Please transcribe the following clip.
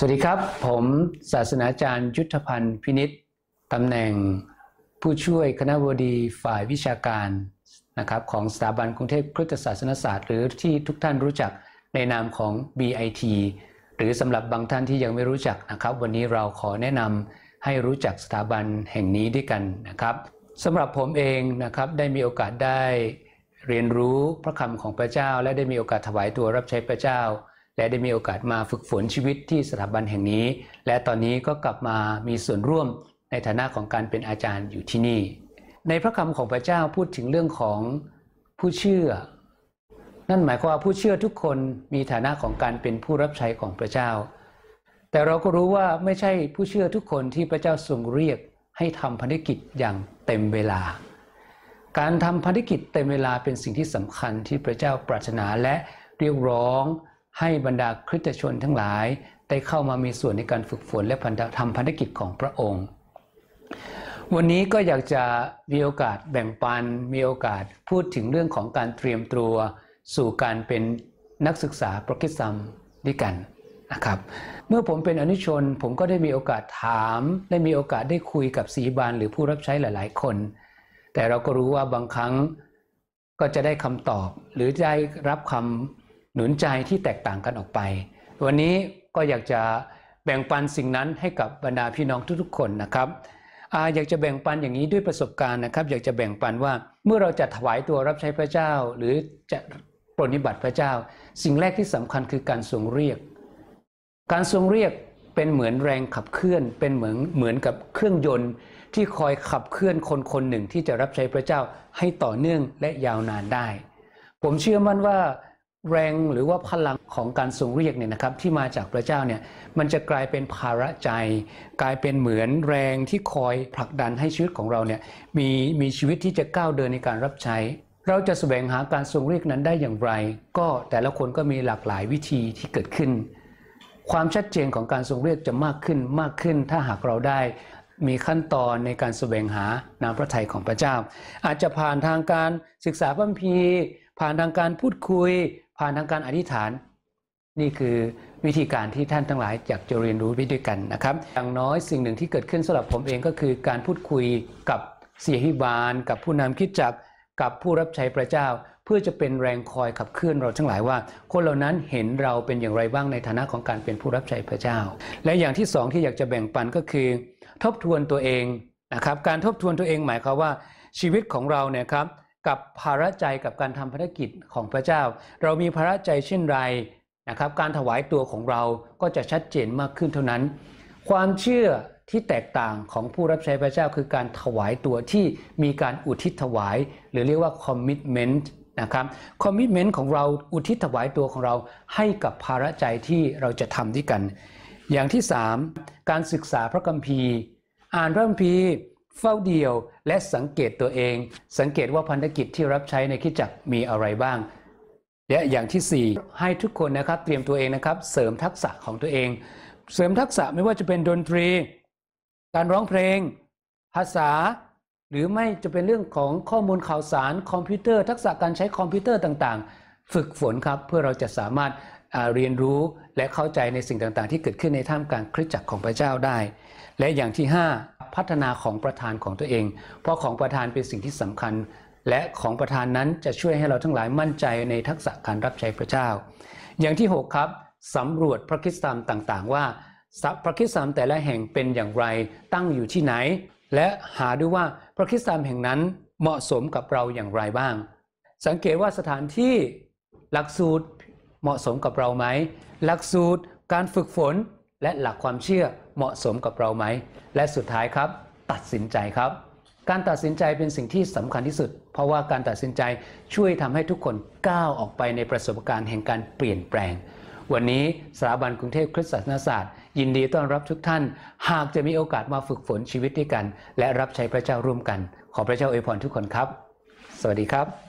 สวัสดีครับ ผมศาสนาจารย์ยุทธพันธ์พินิษตำแหน่งผู้ช่วยคณะบดีฝ่ายวิชาการนะครับของสถาบันกรุงเทพคริสตศาสนศาสตร์หรือที่ทุกท่านรู้จักในนามของ BIT หรือสำหรับบางท่านที่ยังไม่รู้จักนะครับวันนี้เราขอแนะนำให้รู้จักสถาบันแห่งนี้ด้วยกันนะครับสำหรับผมเองนะครับได้มีโอกาสได้ เรียนรู้พระคำของพระเจ้า และได้มีโอกาสถวายตัวรับใช้พระเจ้าและได้มีโอกาสมาฝึกฝนชีวิตที่สถาบันแห่งนี้ และตอนนี้ก็กลับมามีส่วนร่วมในฐานะของการเป็นอาจารย์อยู่ที่นี่ ในพระคำของพระเจ้าพูดถึงเรื่องของผู้เชื่อ นั่นหมายความว่าผู้เชื่อทุกคนมีฐานะของการเป็นผู้รับใช้ของพระเจ้า แต่เราก็รู้ว่าไม่ใช่ผู้เชื่อทุกคนที่พระเจ้าทรงเรียกให้ทำพันธกิจอย่างเต็มเวลา การทำพันธกิจเต็มเวลาเป็นสิ่งที่สำคัญที่พระเจ้าปรารถนาและเรียกร้องให้บรรดาคริสตชนทั้งหลาย ได้เข้ามามีส่วนในการฝึกฝนและทำพันธกิจของพระองค์ วันนี้ก็อยากจะมีโอกาสแบ่งปันมีโอกาสพูดถึงเรื่องของการเตรียมตัวสู่การเป็นนักศึกษาพระคิดซ้มด้วยกันนะครับ เมื่อผมเป็นอนุชน ผมก็ได้มีโอกาสถาม ได้มีโอกาสได้คุยกับสีบานหรือผู้รับใช้หลาย ๆ คน แต่เราก็รู้ว่าบางครั้งก็จะได้คำตอบ หรือได้รับคำหนุนใจที่แตกต่างกันออกไป วันนี้ก็อยากจะแบ่งปันสิ่งนั้นให้กับบรรดาพี่น้องทุกๆคนนะครับ อยากจะแบ่งปันอย่างนี้ด้วยประสบการณ์นะครับ อยากจะแบ่งปันว่าเมื่อเราจะถวายตัวรับใช้พระเจ้า หรือจะปรนิบัติพระเจ้า สิ่งแรกที่สำคัญคือการทรงเรียก การทรงเรียกเป็นเหมือนแรงขับเคลื่อนเป็นเหมือนเหมือนกับเครื่องยนต์ ที่คอยขับเคลื่อนคนคนหนึ่งที่จะรับใช้พระเจ้าให้ต่อเนื่องและยาวนานได้ ผมเชื่อมั่นว่าแรงหรือว่าพลังของการทรงเรียกเนี่ยนะครับที่มาจากพระเจ้าเนี่ยมันจะกลายเป็นภาระใจ กลายเป็นเหมือนแรงที่คอยผลักดันให้ชีวิตของเราเนี่ยมีมีชีวิตที่จะก้าวเดินในการรับใช้ เราจะแสวงหาการทรงเรียกนั้นได้อย่างไร ก็แต่ละคนก็มีหลากหลายวิธีที่เกิดขึ้น ความชัดเจนของการทรงเรียกจะมากขึ้นมากขึ้น ถ้าหากเราได้มีขั้นตอนในการแสวงหาน้ำพระทัยของพระเจ้า อาจจะผ่านทางการศึกษาพัมพี์ผ่านทางการพูดคุยผ่านทางการอธิษฐาน นี่คือวิธีการที่ท่านทั้งหลายอยากจะเรียนรู้ไปด้วยกันนะครับ อย่างน้อยสิ่งหนึ่งที่เกิดขึ้นสำหรับผมเองก็คือ การพูดคุยกับเสียหิบาล กับผู้นำคิดจักกับผู้รับใช้พระเจ้า เพื่อจะเป็นแรงคอยขับเคลื่อนเราทั้งหลายว่า คนเหล่านั้นเห็นเราเป็นอย่างไรบ้างในฐานะของการเป็นผู้รับใช้พระเจ้า และอย่างที่สองที่อยากจะแบ่งปันก็คือ ทบทวนตัวเองนะครับ การทบทวนตัวเองหมายความว่าชีวิตของเราเนี่ยครับกับภาระใจกับการทำภารกิจของพระเจ้า เรามีภาระใจเช่นไรนะครับการถวายตัวของเราก็จะชัดเจนมากขึ้นเท่านั้น ความเชื่อที่แตกต่างของผู้รับใช้พระเจ้าคือการถวายตัวที่มีการอุทิศถวายหรือเรียกว่าคอมมิชเมนต์นะครับคอมมิชเมนต์ของเราอุทิศถวายตัวของเราให้กับภาระใจที่เราจะทำด้วยกัน อย่างที่ 3 การศึกษาพระคัมภีร์ อ่านพระคัมภีร์เฝ้าเดียวและสังเกตตัวเอง สังเกตว่าพันธกิจที่รับใช้ในคิดจักมีอะไรบ้าง และอย่างที่ 4 ให้ทุกคนนะครับเตรียมตัวเองนะครับเสริมทักษะของตัวเอง เสริมทักษะไม่ว่าจะเป็นดนตรี การร้องเพลง ภาษา หรือไม่จะเป็นเรื่องของข้อมูลข่าวสารคอมพิวเตอร์ทักษะการใช้คอมพิวเตอร์ต่างๆ ฝึกฝนครับเพื่อเราจะสามารถเรียนรู้และเข้าใจในสิ่งต่าง ๆ ที่เกิดขึ้นในท่ามกลางคริสตจักรของพระเจ้าได้ และอย่างที่5พัฒนาของประธานของตัวเอง เพราะของประธานเป็นสิ่งที่สำคัญ และของประธานนั้นจะช่วยให้เราทั้งหลายมั่นใจในทักษะการรับใช้พระเจ้า อย่างที่ 6 ครับสำรวจพระคิสตามต่าง ๆ ว่าพระคิสตามแต่ละแห่งเป็นอย่างไรตั้งอยู่ที่ไหน และหาด้วยว่าพระคิสตามแห่งนั้นเหมาะสมกับเราอย่างไรบ้าง สังเกตว่าสถานที่หลักสูตรเหมาะสมกับเราไหม หลักสูตรการฝึกฝนและหลักความเชื่อเหมาะสมกับเราไหม และสุดท้ายครับ ตัดสินใจครับ การตัดสินใจเป็นสิ่งที่สำคัญที่สุด เพราะว่าการตัดสินใจช่วยทำให้ทุกคนก้าวออกไปในประสบการณ์แห่งการเปลี่ยนแปลง วันนี้สถาบันกรุงเทพคริสตศาสนศาสตร์ ยินดีต้อนรับทุกท่าน หากจะมีโอกาสมาฝึกฝนชีวิตด้วยกัน และรับใช้พระเจ้าร่วมกัน ขอพระเจ้าอวยพรทุกคนครับ สวัสดีครับ